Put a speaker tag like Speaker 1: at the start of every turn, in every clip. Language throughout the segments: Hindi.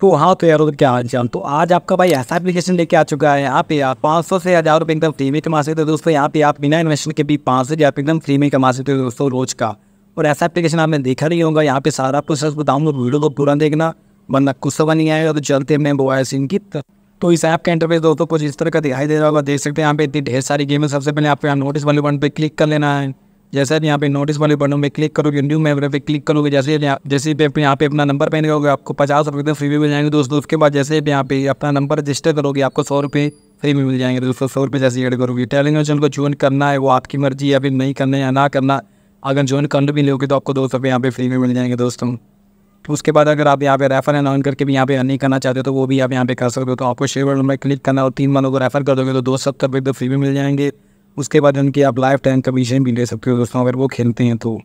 Speaker 1: तो हाँ तो यार उधर क्या हाल तो आज आपका भाई ऐसा एप्लीकेशन लेके आ चुका है यहाँ पे आप पाँच सौ से हज़ार रुपये एकदम फ्री में कमा सकते हो दोस्तों यहाँ पे आप बिना इन्वेस्टमेंट के भी पाँच सौ रुपये एकदम फ्री में कमा सकते हो दोस्तों रोज का और ऐसा एप्लीकेशन आपने देखा नहीं होगा यहाँ पे सारा प्रोसेस बताऊँगा वीडियो को पूरा देखना वरना कुछ समझ नहीं आएगा तो चलते मैं वो आया सिंह की तो इस ऐप का इंटरफेस दोस्तों कुछ इस तरह का दिखाई दे रहा होगा देख सकते हैं यहाँ पे इतनी ढेर सारी गेम है सबसे पहले आपको यहाँ नोटिस वाले बटन पर क्लिक कर लेना है जैसे यहाँ पे नोटिस वाले बटन पे क्लिक करोगे न्यू मेमोरी पे क्लिक करोगे जैसे जैसे पे यहाँ पे अपना नंबर पहन करोगे आपको पचास रुपये फ्री में मिल जाएंगे दोस्तों उसके बाद जैसे यहाँ पे अपना नंबर रजिस्टर करोगे आपको सौ रुपये फ्री में मिल जाएंगे दोस्तों सौ रुपये जैसे एड करोगे टेलीग्राम चैनल को ज्वाइन करना है वो आपकी मर्जी या फिर नहीं करना या ना करना अगर ज्वाइन कर भी लोगे तो आपको दो सौ रुपये यहाँ पे फ्री में मिल जाएंगे दोस्तों उसके बाद अगर आप यहाँ पे रेफर एंड ऑन करके भी यहाँ पे अर्निंग करना चाहते हो तो वो भी आप यहाँ पे कर सकते हो तो आपको शेयर नंबर में क्लिक करना और तीन मानों को रेफर कर दोगे तो दो सत्तर रुपये तो फ्री में मिल जाएंगे उसके बाद उनकी आप लाइफ टाइम कमीशन भी ले सकते हो दोस्तों अगर वो खेलते हैं तो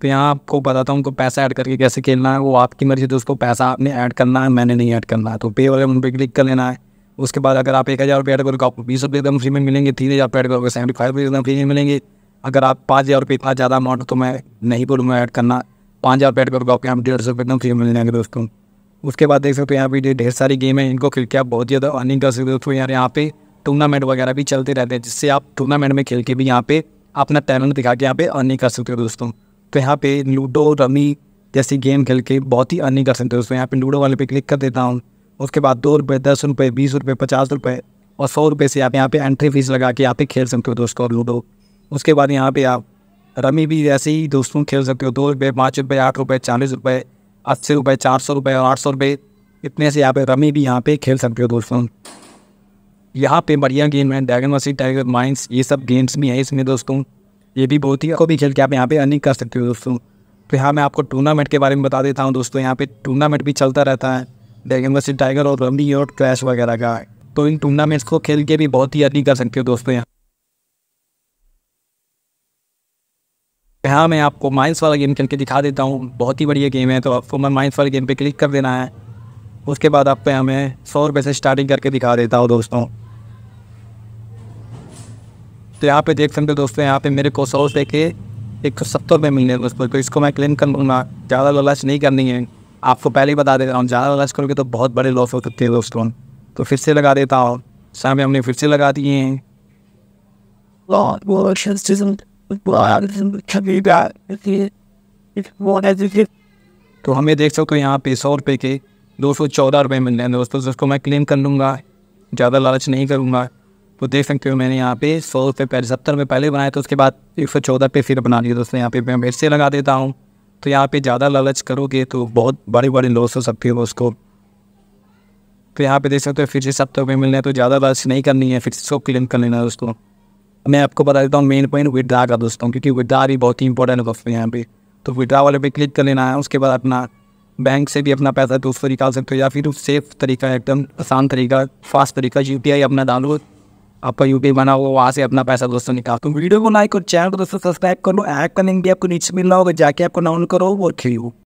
Speaker 1: तो यहाँ आपको बताता हूँ उनको पैसा ऐड करके कैसे खेलना है वो आपकी मर्ज़ी दोस्तों पैसा आपने ऐड करना है मैंने नहीं ऐड करना है तो पे वाले उन पर क्लिक कर लेना है उसके बाद अगर आप एक हज़ार रुपये ऐड करोगे आपको बीस रुपये एकदम फ्री में मिलेंगे तीन हज़ार रुपये ऐड करोगे सेवेंटी फाइव रुपये एकदम फ्री में मिलेंगे अगर आप पाँच हज़ार रुपये इतना ज़्यादा अमाउंट तो मैं नहीं बोलूँगा ऐड करना पाँच हज़ार रुपये ऐड करोगे आपके यहाँ डेढ़ सौ रुपये एकदम फ्री में मिल जाएंगे दोस्तों उसके बाद देख सकते हो यहाँ पे ढेर सारी गेम है इनको खेल के आप बहुत ज़्यादा अर्निंग कर सकते हो दोस्तों यार यहाँ पे टूर्नामेंट वगैरह भी चलते रहते हैं जिससे आप टूर्नामेंट में खेल के भी यहाँ पे अपना टैलेंट दिखा के यहाँ पे अर्निंग कर सकते हो दोस्तों तो यहाँ पे लूडो रमी जैसी गेम खेल के बहुत ही अर्निंग कर सकते हो दोस्तों यहाँ पे लूडो वाले पे क्लिक कर देता हूँ उसके बाद दो रुपये दस रुपये बीस रुपये पचास रुपये और सौ रुपये से आप यहाँ पे एंट्री फीस लगा के यहाँ पे खेल सकते हो दोस्तों और लूडो उसके बाद यहाँ पे आप रमी भी ऐसे ही दोस्तों खेल सकते हो दो रुपये पाँच रुपये आठ रुपये चालीस रुपये अस्सी रुपये चार सौ रुपये और आठ सौ रुपये इतने से यहाँ पे रमी भी यहाँ पे खेल सकते हो दोस्तों यहाँ पे बढ़िया गेम है डैगन वसी टाइगर माइंस ये सब गेम्स भी हैं इसमें दोस्तों ये भी बहुत ही को भी खेल के आप यहाँ पे अर्निंग कर सकते हो दोस्तों तो यहाँ मैं आपको टूर्नामेंट के बारे में बता देता हूँ दोस्तों यहाँ पे टूर्नामेंट भी चलता रहता है डैगन वसी टाइगर और रमी और क्रैश वगैरह का तो इन टूर्नामेंट्स को खेल के भी बहुत ही अर्निंग कर सकते हो दोस्तों यहाँ यहाँ मैं आपको माइंस वाला गेम खेल के दिखा देता हूँ बहुत ही बढ़िया गेम है तो आपको मैं माइंस वाले गेम पे क्लिक कर देना है उसके बाद आप पे हमें सौ रुपये से स्टार्टिंग करके दिखा देता हूँ दोस्तों तो यहाँ पे देख सकते हो दोस्तों यहाँ पे मेरे को सौ से के एक सौ सत्तर रुपये मिलने दोस्तों तो इसको मैं क्लेम कर ज़्यादा लालच नहीं करनी है आपको पहले ही बता देता हूँ ज़्यादा लालच करोगे तो बहुत बड़े लॉस हो सकते हैं दोस्तों तो फिर से लगा देता हूँ में हमने फिर से लगा दिए हैं अच्छा अच्छा अच्छा तो हमें देख सकते हो यहाँ पे सौ रुपये के दो सौ चौदह रुपये मिल रहे हैं दोस्तों जिसको मैं क्लेम कर लूँगा ज़्यादा लालच नहीं करूँगा तो देख सकते हो मैंने यहाँ पे सौ रुपये पहले सत्तर में पहले बनाया तो उसके बाद एक सौ चौदह पे फिर बना लिया दोस्तों यहाँ पे मैं फिर से लगा देता हूँ तो यहाँ पे ज़्यादा लालच करोगे तो बहुत बड़े बड़े लॉस हो सकते हो उसको तो यहाँ पे देख सकते हो फिर से सत्तर रुपये मिलने हैं तो ज़्यादा लालच नहीं करनी है फिर से इसको क्लेम कर लेना है दोस्तों मैं आपको बता देता हूँ मेन पॉइंट विड्रा का दोस्तों क्योंकि विड्रा भी बहुत ही इंपॉर्टेंट है दोस्तों यहाँ पे तो विड्रा वाले पे क्लिक कर लेना है उसके बाद अपना बैंक से भी अपना पैसा दोस्तों निकाल सकते हो या फिर सेफ तरीका एकदम आसान तरीका फास्ट तरीका यू अपना डालो आपका यूपी बना होगा वहाँ से अपना पैसा दोस्तों निकाल तो वीडियो को लाइक और चैनल को दोस्तों सब्सक्राइब कर लो ऐप का लिंक भी आपको नीचे मिल रहा होगा जाके आपको डाउनलोड करो और खेलो